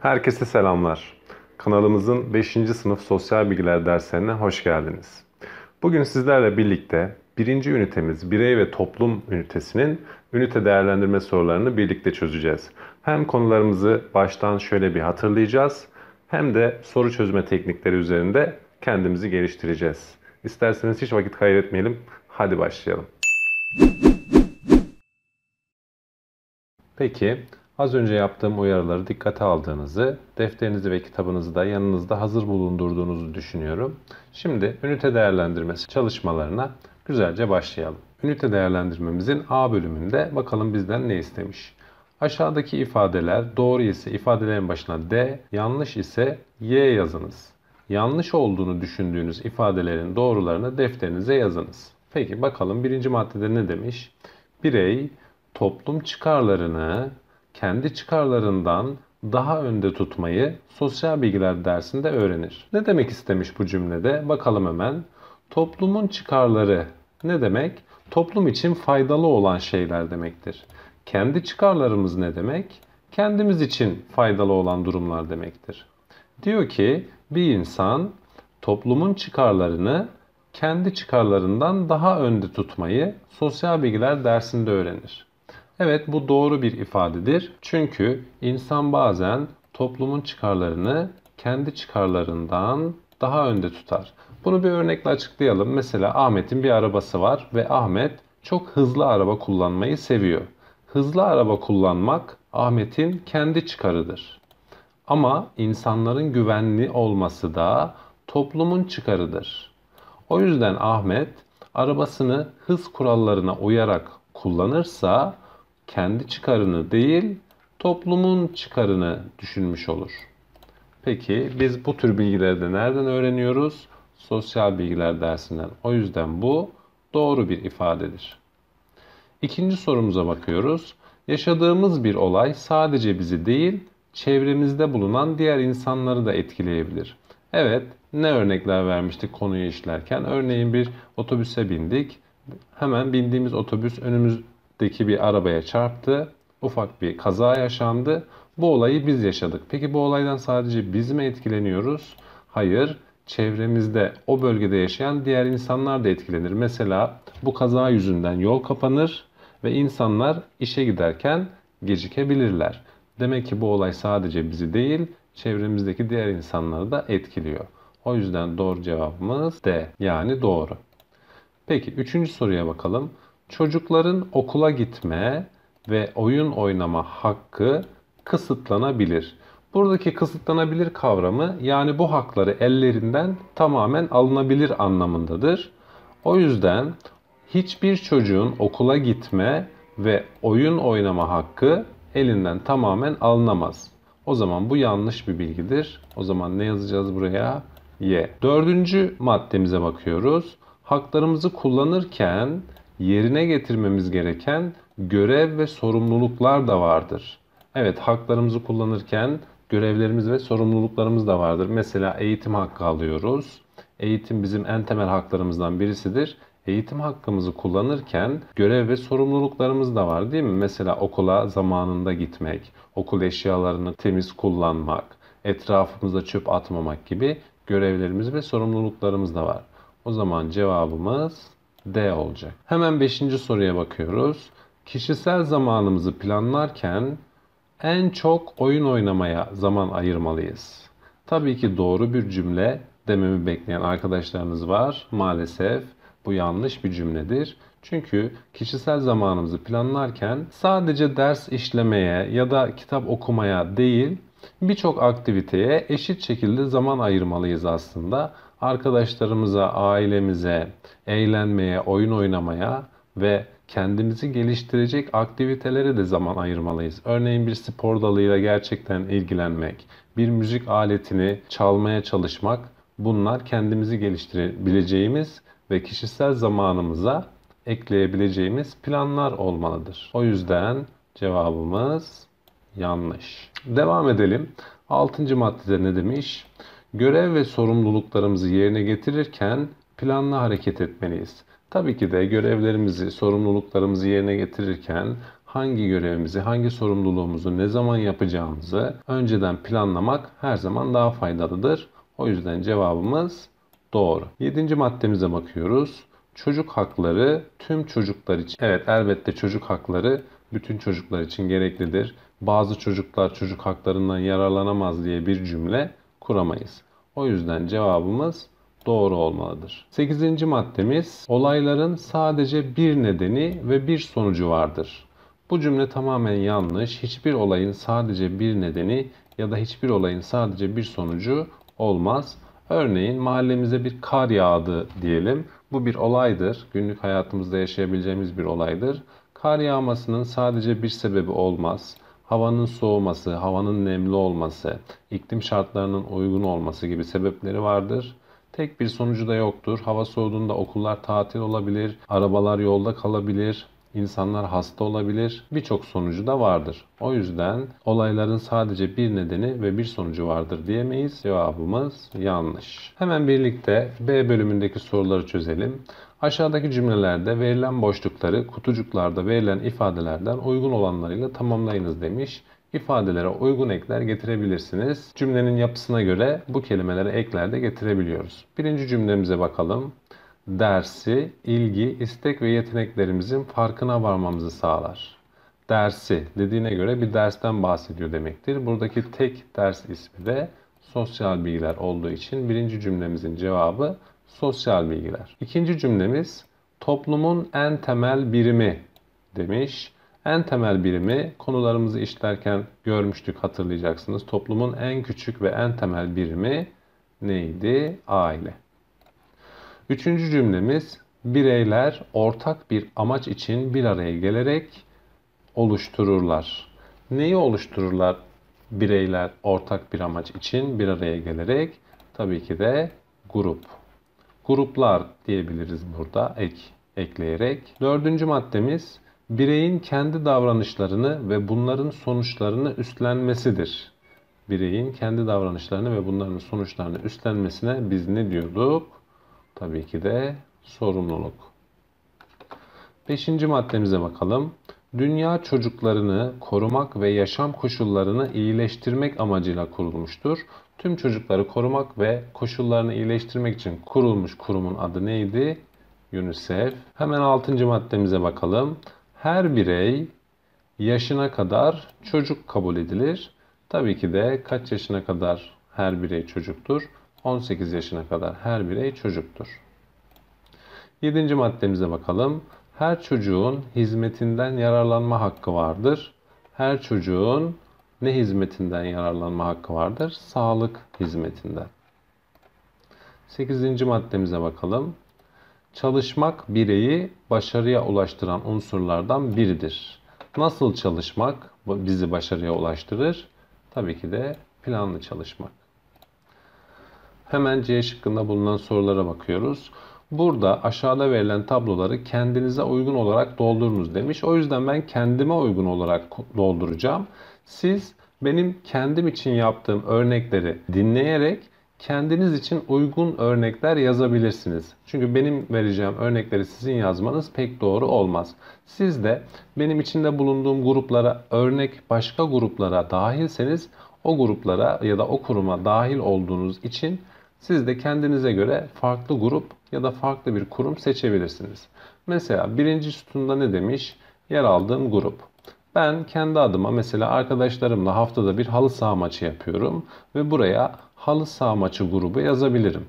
Herkese selamlar. Kanalımızın 5. sınıf sosyal bilgiler derslerine hoş geldiniz. Bugün sizlerle birlikte 1. ünitemiz birey ve toplum ünitesinin ünite değerlendirme sorularını birlikte çözeceğiz. Hem konularımızı baştan şöyle bir hatırlayacağız hem de soru çözme teknikleri üzerinde kendimizi geliştireceğiz. İsterseniz hiç vakit kaybetmeyelim. Hadi başlayalım. Peki Az önce yaptığım uyarıları dikkate aldığınızı, defterinizi ve kitabınızı da yanınızda hazır bulundurduğunuzu düşünüyorum. Şimdi ünite değerlendirmesi çalışmalarına güzelce başlayalım. Ünite değerlendirmemizin A bölümünde bakalım bizden ne istemiş. Aşağıdaki ifadeler doğru ise ifadelerin başına D, yanlış ise Y yazınız. Yanlış olduğunu düşündüğünüz ifadelerin doğrularını defterinize yazınız. Peki bakalım birinci maddede ne demiş? Birey toplum çıkarlarını kendi çıkarlarından daha önde tutmayı sosyal bilgiler dersinde öğrenir. Ne demek istemiş bu cümlede? Bakalım hemen. Toplumun çıkarları ne demek? Toplum için faydalı olan şeyler demektir. Kendi çıkarlarımız ne demek? Kendimiz için faydalı olan durumlar demektir. Diyor ki bir insan toplumun çıkarlarını kendi çıkarlarından daha önde tutmayı sosyal bilgiler dersinde öğrenir. Evet bu doğru bir ifadedir. Çünkü insan bazen toplumun çıkarlarını kendi çıkarlarından daha önde tutar. Bunu bir örnekle açıklayalım. Mesela Ahmet'in bir arabası var ve Ahmet çok hızlı araba kullanmayı seviyor. Hızlı araba kullanmak Ahmet'in kendi çıkarıdır. Ama insanların güvenli olması da toplumun çıkarıdır. O yüzden Ahmet arabasını hız kurallarına uyarak kullanırsa kendi çıkarını değil toplumun çıkarını düşünmüş olur. Peki biz bu tür bilgileri de nereden öğreniyoruz? Sosyal bilgiler dersinden. O yüzden bu doğru bir ifadedir. İkinci sorumuza bakıyoruz. Yaşadığımız bir olay sadece bizi değil, çevremizde bulunan diğer insanları da etkileyebilir. Evet, ne örnekler vermiştik konuyu işlerken? Örneğin bir otobüse bindik. Hemen bindiğimiz otobüs önümüz deki bir arabaya çarptı. Ufak bir kaza yaşandı. Bu olayı biz yaşadık. Peki bu olaydan sadece biz mi etkileniyoruz? Hayır. Çevremizde o bölgede yaşayan diğer insanlar da etkilenir. Mesela bu kaza yüzünden yol kapanır ve insanlar işe giderken gecikebilirler. Demek ki bu olay sadece bizi değil, çevremizdeki diğer insanları da etkiliyor. O yüzden doğru cevabımız D. Yani doğru. Peki üçüncü soruya bakalım çocukların okula gitme ve oyun oynama hakkı kısıtlanabilir. Buradaki kısıtlanabilir kavramı yani bu hakları ellerinden tamamen alınabilir anlamındadır. O yüzden hiçbir çocuğun okula gitme ve oyun oynama hakkı elinden tamamen alınamaz. O zaman bu yanlış bir bilgidir. O zaman ne yazacağız buraya? Y. Dördüncü maddemize bakıyoruz. Haklarımızı kullanırken yerine getirmemiz gereken görev ve sorumluluklar da vardır. Evet haklarımızı kullanırken görevlerimiz ve sorumluluklarımız da vardır. Mesela eğitim hakkı alıyoruz. Eğitim bizim en temel haklarımızdan birisidir. Eğitim hakkımızı kullanırken görev ve sorumluluklarımız da var değil mi? Mesela okula zamanında gitmek, okul eşyalarını temiz kullanmak, etrafımıza çöp atmamak gibi görevlerimiz ve sorumluluklarımız da var. O zaman cevabımız D olacak. Hemen 5. soruya bakıyoruz. Kişisel zamanımızı planlarken en çok oyun oynamaya zaman ayırmalıyız. Tabii ki doğru bir cümle dememi bekleyen arkadaşlarınız var. Maalesef bu yanlış bir cümledir. Çünkü kişisel zamanımızı planlarken sadece ders işlemeye ya da kitap okumaya değil birçok aktiviteye eşit şekilde zaman ayırmalıyız aslında arkadaşlarımıza, ailemize, eğlenmeye, oyun oynamaya ve kendimizi geliştirecek aktivitelere de zaman ayırmalıyız. Örneğin bir spor dalıyla gerçekten ilgilenmek, bir müzik aletini çalmaya çalışmak bunlar kendimizi geliştirebileceğimiz ve kişisel zamanımıza ekleyebileceğimiz planlar olmalıdır. O yüzden cevabımız yanlış. Devam edelim. 6. maddede ne demiş? Görev ve sorumluluklarımızı yerine getirirken planlı hareket etmeliyiz. Tabii ki de görevlerimizi, sorumluluklarımızı yerine getirirken hangi görevimizi, hangi sorumluluğumuzu ne zaman yapacağımızı önceden planlamak her zaman daha faydalıdır. O yüzden cevabımız doğru. Yedinci maddemize bakıyoruz. Çocuk hakları tüm çocuklar için. Evet elbette çocuk hakları bütün çocuklar için gereklidir. Bazı çocuklar çocuk haklarından yararlanamaz diye bir cümle kuramayız. O yüzden cevabımız doğru olmalıdır. 8. maddemiz olayların sadece bir nedeni ve bir sonucu vardır. Bu cümle tamamen yanlış. Hiçbir olayın sadece bir nedeni ya da hiçbir olayın sadece bir sonucu olmaz. Örneğin mahallemize bir kar yağdı diyelim. Bu bir olaydır. Günlük hayatımızda yaşayabileceğimiz bir olaydır. Kar yağmasının sadece bir sebebi olmaz. Havanın soğuması, havanın nemli olması, iklim şartlarının uygun olması gibi sebepleri vardır. Tek bir sonucu da yoktur. Hava soğuduğunda okullar tatil olabilir, arabalar yolda kalabilir, insanlar hasta olabilir. Birçok sonucu da vardır. O yüzden olayların sadece bir nedeni ve bir sonucu vardır diyemeyiz. Cevabımız yanlış. Hemen birlikte B bölümündeki soruları çözelim. Aşağıdaki cümlelerde verilen boşlukları kutucuklarda verilen ifadelerden uygun olanlarıyla tamamlayınız demiş. İfadelere uygun ekler getirebilirsiniz. Cümlenin yapısına göre bu kelimelere ekler de getirebiliyoruz. Birinci cümlemize bakalım. Dersi, ilgi, istek ve yeteneklerimizin farkına varmamızı sağlar dersi dediğine göre bir dersten bahsediyor demektir. Buradaki tek ders ismi de sosyal bilgiler olduğu için birinci cümlemizin cevabı sosyal bilgiler. İkinci cümlemiz toplumun en temel birimi demiş. En temel birimi konularımızı işlerken görmüştük hatırlayacaksınız. Toplumun en küçük ve en temel birimi neydi? Aile. Üçüncü cümlemiz bireyler ortak bir amaç için bir araya gelerek oluştururlar. Neyi oluştururlar bireyler ortak bir amaç için bir araya gelerek? Tabii ki de grup gruplar diyebiliriz burada ek ekleyerek. Dördüncü maddemiz bireyin kendi davranışlarını ve bunların sonuçlarını üstlenmesidir. Bireyin kendi davranışlarını ve bunların sonuçlarını üstlenmesine biz ne diyorduk? Tabii ki de sorumluluk. Beşinci maddemize bakalım. Dünya çocuklarını korumak ve yaşam koşullarını iyileştirmek amacıyla kurulmuştur. Tüm çocukları korumak ve koşullarını iyileştirmek için kurulmuş kurumun adı neydi? UNICEF. Hemen 6. maddemize bakalım. Her birey yaşına kadar çocuk kabul edilir. Tabii ki de kaç yaşına kadar her birey çocuktur? 18 yaşına kadar her birey çocuktur. 7. maddemize bakalım. Her çocuğun hizmetinden yararlanma hakkı vardır. Her çocuğun ne hizmetinden yararlanma hakkı vardır? Sağlık hizmetinden. 8. maddemize bakalım. Çalışmak bireyi başarıya ulaştıran unsurlardan biridir. Nasıl çalışmak bizi başarıya ulaştırır? Tabii ki de planlı çalışmak. Hemen C şıkkında bulunan sorulara bakıyoruz. Burada aşağıda verilen tabloları kendinize uygun olarak doldurunuz demiş. O yüzden ben kendime uygun olarak dolduracağım. Siz benim kendim için yaptığım örnekleri dinleyerek kendiniz için uygun örnekler yazabilirsiniz. Çünkü benim vereceğim örnekleri sizin yazmanız pek doğru olmaz. Siz de benim içinde bulunduğum gruplara örnek başka gruplara dahilseniz o gruplara ya da o kuruma dahil olduğunuz için siz de kendinize göre farklı grup ya da farklı bir kurum seçebilirsiniz. Mesela birinci sütunda ne demiş? Yer aldığım grup. Ben kendi adıma mesela arkadaşlarımla haftada bir halı saha maçı yapıyorum ve buraya halı saha maçı grubu yazabilirim.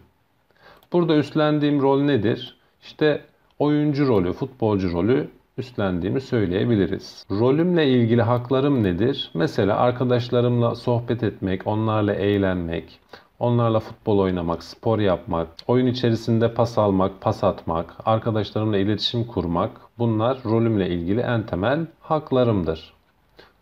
Burada üstlendiğim rol nedir? İşte oyuncu rolü, futbolcu rolü üstlendiğimi söyleyebiliriz. Rolümle ilgili haklarım nedir? Mesela arkadaşlarımla sohbet etmek, onlarla eğlenmek, Onlarla futbol oynamak, spor yapmak, oyun içerisinde pas almak, pas atmak, arkadaşlarımla iletişim kurmak bunlar rolümle ilgili en temel haklarımdır.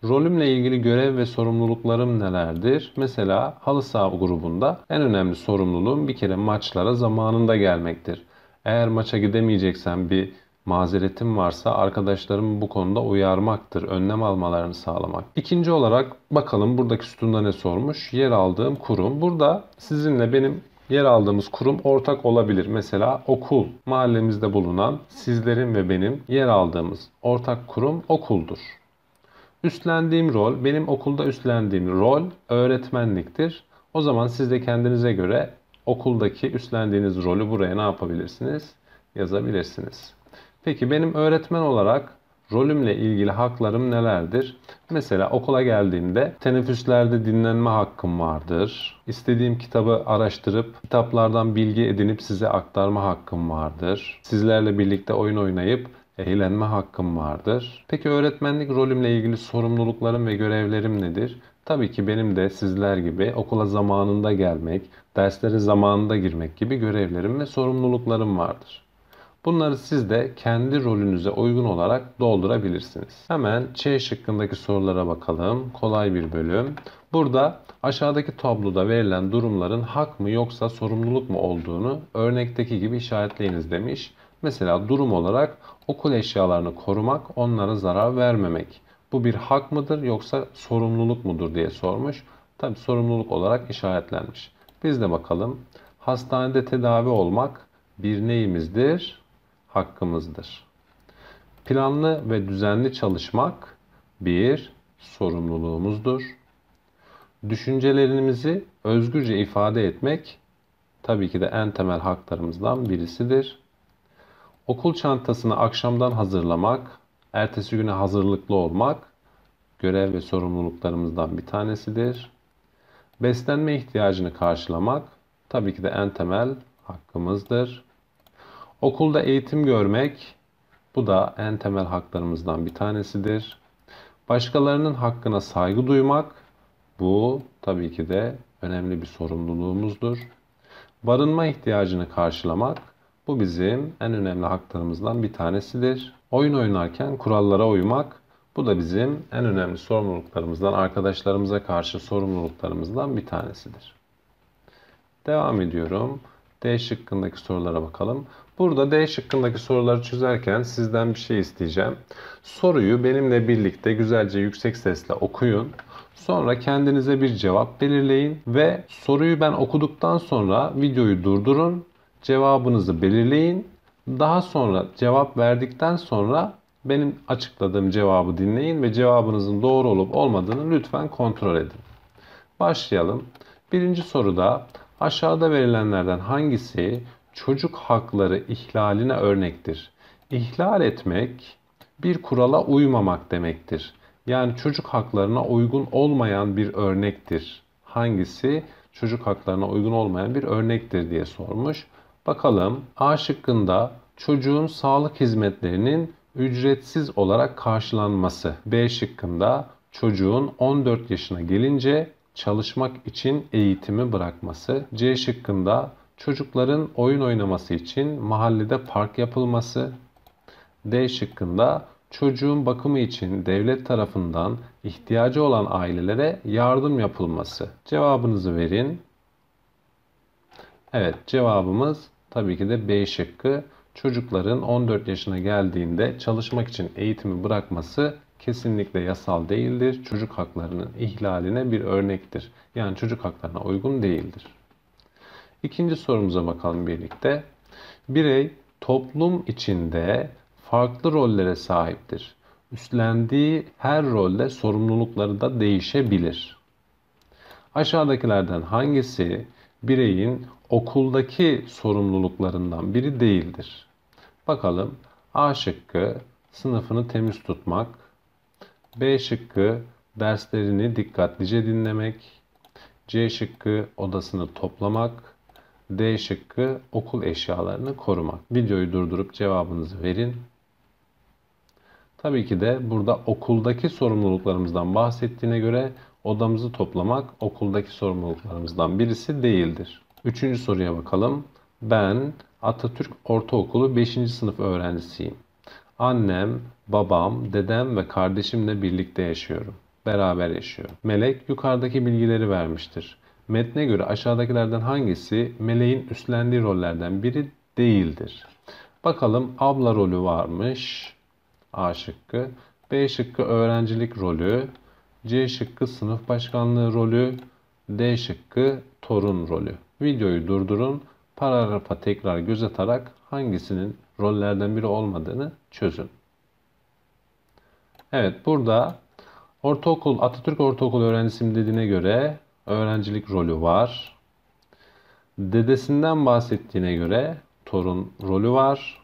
Rolümle ilgili görev ve sorumluluklarım nelerdir? Mesela halı saha grubunda en önemli sorumluluğum bir kere maçlara zamanında gelmektir. Eğer maça gidemeyeceksem bir mazeretim varsa arkadaşlarımı bu konuda uyarmaktır, önlem almalarını sağlamak. İkinci olarak bakalım buradaki sütunda ne sormuş? Yer aldığım kurum. Burada sizinle benim yer aldığımız kurum ortak olabilir. Mesela okul, mahallemizde bulunan sizlerin ve benim yer aldığımız ortak kurum okuldur. Üstlendiğim rol, benim okulda üstlendiğim rol öğretmenliktir. O zaman siz de kendinize göre okuldaki üstlendiğiniz rolü buraya ne yapabilirsiniz? Yazabilirsiniz. Peki benim öğretmen olarak rolümle ilgili haklarım nelerdir? Mesela okula geldiğimde teneffüslerde dinlenme hakkım vardır. İstediğim kitabı araştırıp kitaplardan bilgi edinip size aktarma hakkım vardır. Sizlerle birlikte oyun oynayıp eğlenme hakkım vardır. Peki öğretmenlik rolümle ilgili sorumluluklarım ve görevlerim nedir? Tabii ki benim de sizler gibi okula zamanında gelmek, derslere zamanında girmek gibi görevlerim ve sorumluluklarım vardır. Bunları siz de kendi rolünüze uygun olarak doldurabilirsiniz. Hemen C şıkkındaki sorulara bakalım. Kolay bir bölüm. Burada aşağıdaki tabloda verilen durumların hak mı yoksa sorumluluk mu olduğunu örnekteki gibi işaretleyiniz demiş. Mesela durum olarak okul eşyalarını korumak, onlara zarar vermemek. Bu bir hak mıdır yoksa sorumluluk mudur diye sormuş. Tabi sorumluluk olarak işaretlenmiş. Biz de bakalım. Hastanede tedavi olmak bir neyimizdir? hakkımızdır. Planlı ve düzenli çalışmak bir sorumluluğumuzdur. Düşüncelerimizi özgürce ifade etmek tabii ki de en temel haklarımızdan birisidir. Okul çantasını akşamdan hazırlamak, ertesi güne hazırlıklı olmak görev ve sorumluluklarımızdan bir tanesidir. Beslenme ihtiyacını karşılamak tabii ki de en temel hakkımızdır. Okulda eğitim görmek bu da en temel haklarımızdan bir tanesidir. Başkalarının hakkına saygı duymak bu tabii ki de önemli bir sorumluluğumuzdur. Barınma ihtiyacını karşılamak bu bizim en önemli haklarımızdan bir tanesidir. Oyun oynarken kurallara uymak bu da bizim en önemli sorumluluklarımızdan, arkadaşlarımıza karşı sorumluluklarımızdan bir tanesidir. Devam ediyorum. D şıkkındaki sorulara bakalım. Burada D şıkkındaki soruları çözerken sizden bir şey isteyeceğim. Soruyu benimle birlikte güzelce yüksek sesle okuyun. Sonra kendinize bir cevap belirleyin ve soruyu ben okuduktan sonra videoyu durdurun. Cevabınızı belirleyin. Daha sonra cevap verdikten sonra benim açıkladığım cevabı dinleyin ve cevabınızın doğru olup olmadığını lütfen kontrol edin. Başlayalım. Birinci soruda Aşağıda verilenlerden hangisi çocuk hakları ihlaline örnektir? İhlal etmek bir kurala uymamak demektir. Yani çocuk haklarına uygun olmayan bir örnektir. Hangisi çocuk haklarına uygun olmayan bir örnektir diye sormuş. Bakalım A şıkkında çocuğun sağlık hizmetlerinin ücretsiz olarak karşılanması. B şıkkında çocuğun 14 yaşına gelince çalışmak için eğitimi bırakması. C şıkkında çocukların oyun oynaması için mahallede park yapılması. D şıkkında çocuğun bakımı için devlet tarafından ihtiyacı olan ailelere yardım yapılması. Cevabınızı verin. Evet cevabımız tabii ki de B şıkkı. Çocukların 14 yaşına geldiğinde çalışmak için eğitimi bırakması kesinlikle yasal değildir. Çocuk haklarının ihlaline bir örnektir. Yani çocuk haklarına uygun değildir. İkinci sorumuza bakalım birlikte. Birey toplum içinde farklı rollere sahiptir. Üstlendiği her rolde sorumlulukları da değişebilir. Aşağıdakilerden hangisi bireyin okuldaki sorumluluklarından biri değildir? Bakalım A şıkkı sınıfını temiz tutmak, B şıkkı derslerini dikkatlice dinlemek. C şıkkı odasını toplamak. D şıkkı okul eşyalarını korumak. Videoyu durdurup cevabınızı verin. Tabii ki de burada okuldaki sorumluluklarımızdan bahsettiğine göre odamızı toplamak okuldaki sorumluluklarımızdan birisi değildir. Üçüncü soruya bakalım. Ben Atatürk Ortaokulu 5. sınıf öğrencisiyim. Annem, babam, dedem ve kardeşimle birlikte yaşıyorum. Beraber yaşıyorum. Melek yukarıdaki bilgileri vermiştir. Metne göre aşağıdakilerden hangisi meleğin üstlendiği rollerden biri değildir? Bakalım abla rolü varmış. A şıkkı. B şıkkı öğrencilik rolü. C şıkkı sınıf başkanlığı rolü. D şıkkı torun rolü. Videoyu durdurun. Paragrafa tekrar göz atarak hangisinin rollerden biri olmadığını çözün. Evet burada ortaokul Atatürk Ortaokulu öğrencisiyim dediğine göre öğrencilik rolü var. Dedesinden bahsettiğine göre torun rolü var.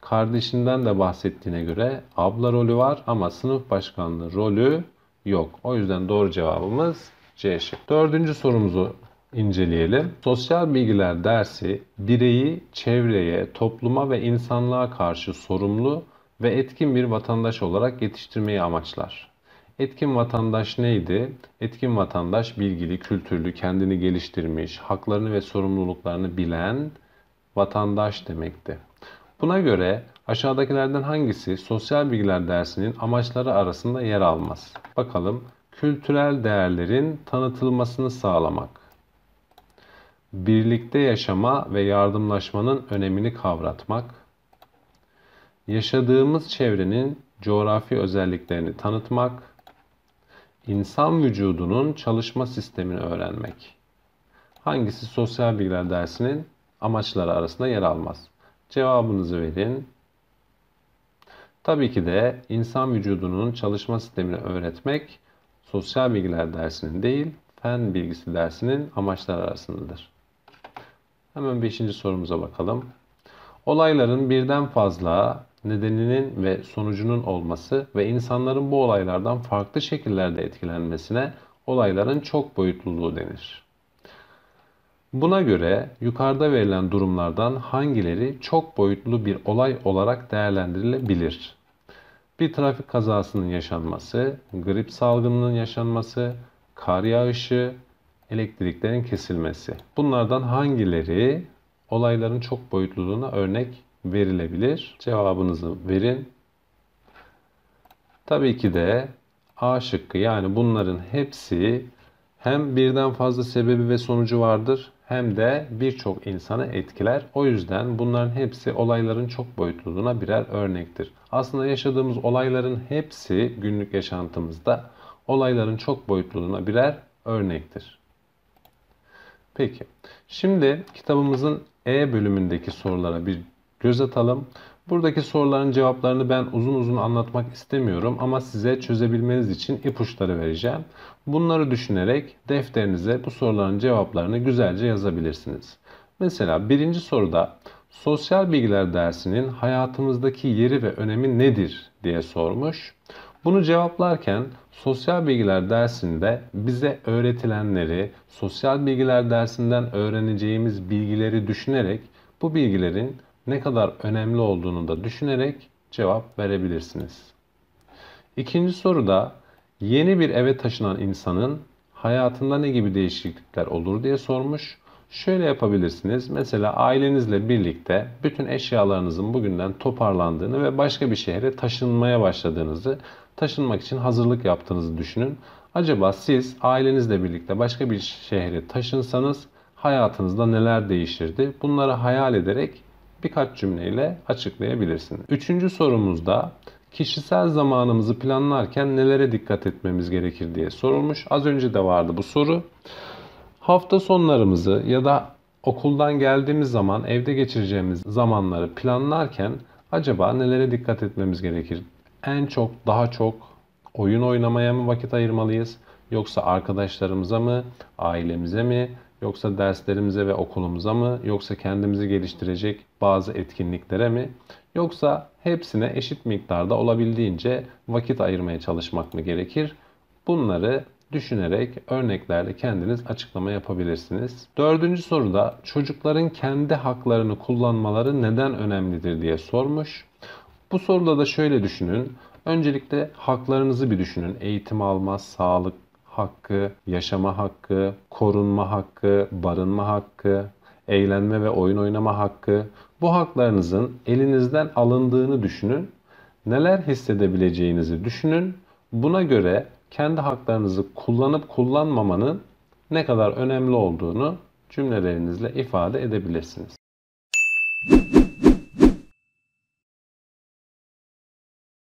Kardeşinden de bahsettiğine göre abla rolü var ama sınıf başkanlığı rolü yok. O yüzden doğru cevabımız C şık. Dördüncü sorumuzu inceleyelim. Sosyal bilgiler dersi bireyi çevreye, topluma ve insanlığa karşı sorumlu ve etkin bir vatandaş olarak yetiştirmeyi amaçlar. Etkin vatandaş neydi? Etkin vatandaş bilgili, kültürlü, kendini geliştirmiş, haklarını ve sorumluluklarını bilen vatandaş demekti. Buna göre aşağıdakilerden hangisi sosyal bilgiler dersinin amaçları arasında yer almaz? Bakalım kültürel değerlerin tanıtılmasını sağlamak, birlikte yaşama ve yardımlaşmanın önemini kavratmak, yaşadığımız çevrenin coğrafi özelliklerini tanıtmak, insan vücudunun çalışma sistemini öğrenmek. Hangisi sosyal bilgiler dersinin amaçları arasında yer almaz? Cevabınızı verin. Tabii ki de insan vücudunun çalışma sistemini öğretmek sosyal bilgiler dersinin değil, fen bilgisi dersinin amaçları arasındadır. Hemen 5. sorumuza bakalım. Olayların birden fazla nedeninin ve sonucunun olması ve insanların bu olaylardan farklı şekillerde etkilenmesine olayların çok boyutluluğu denir. Buna göre yukarıda verilen durumlardan hangileri çok boyutlu bir olay olarak değerlendirilebilir? Bir trafik kazasının yaşanması, grip salgınının yaşanması, kar yağışı, elektriklerin kesilmesi. Bunlardan hangileri olayların çok boyutluluğuna örnek verilebilir? Cevabınızı verin. Tabii ki de A şıkkı yani bunların hepsi hem birden fazla sebebi ve sonucu vardır hem de birçok insanı etkiler. O yüzden bunların hepsi olayların çok boyutluluğuna birer örnektir. Aslında yaşadığımız olayların hepsi günlük yaşantımızda olayların çok boyutluluğuna birer örnektir. Peki. Şimdi kitabımızın E bölümündeki sorulara bir göz atalım. Buradaki soruların cevaplarını ben uzun uzun anlatmak istemiyorum ama size çözebilmeniz için ipuçları vereceğim. Bunları düşünerek defterinize bu soruların cevaplarını güzelce yazabilirsiniz. Mesela birinci soruda sosyal bilgiler dersinin hayatımızdaki yeri ve önemi nedir diye sormuş. Bunu cevaplarken sosyal bilgiler dersinde bize öğretilenleri, sosyal bilgiler dersinden öğreneceğimiz bilgileri düşünerek bu bilgilerin ne kadar önemli olduğunu da düşünerek cevap verebilirsiniz. İkinci soruda yeni bir eve taşınan insanın hayatında ne gibi değişiklikler olur diye sormuş. Şöyle yapabilirsiniz. Mesela ailenizle birlikte bütün eşyalarınızın bugünden toparlandığını ve başka bir şehre taşınmaya başladığınızı taşınmak için hazırlık yaptığınızı düşünün. Acaba siz ailenizle birlikte başka bir şehre taşınsanız hayatınızda neler değişirdi? Bunları hayal ederek birkaç cümleyle açıklayabilirsiniz. Üçüncü sorumuzda kişisel zamanımızı planlarken nelere dikkat etmemiz gerekir diye sorulmuş. Az önce de vardı bu soru. Hafta sonlarımızı ya da okuldan geldiğimiz zaman evde geçireceğimiz zamanları planlarken acaba nelere dikkat etmemiz gerekir en çok daha çok oyun oynamaya mı vakit ayırmalıyız? Yoksa arkadaşlarımıza mı, ailemize mi, yoksa derslerimize ve okulumuza mı, yoksa kendimizi geliştirecek bazı etkinliklere mi, yoksa hepsine eşit miktarda olabildiğince vakit ayırmaya çalışmak mı gerekir? Bunları düşünerek örneklerle kendiniz açıklama yapabilirsiniz. Dördüncü soruda çocukların kendi haklarını kullanmaları neden önemlidir diye sormuş. Bu soruda da şöyle düşünün. Öncelikle haklarınızı bir düşünün. Eğitim alma, sağlık hakkı, yaşama hakkı, korunma hakkı, barınma hakkı, eğlenme ve oyun oynama hakkı. Bu haklarınızın elinizden alındığını düşünün. Neler hissedebileceğinizi düşünün. Buna göre kendi haklarınızı kullanıp kullanmamanın ne kadar önemli olduğunu cümlelerinizle ifade edebilirsiniz.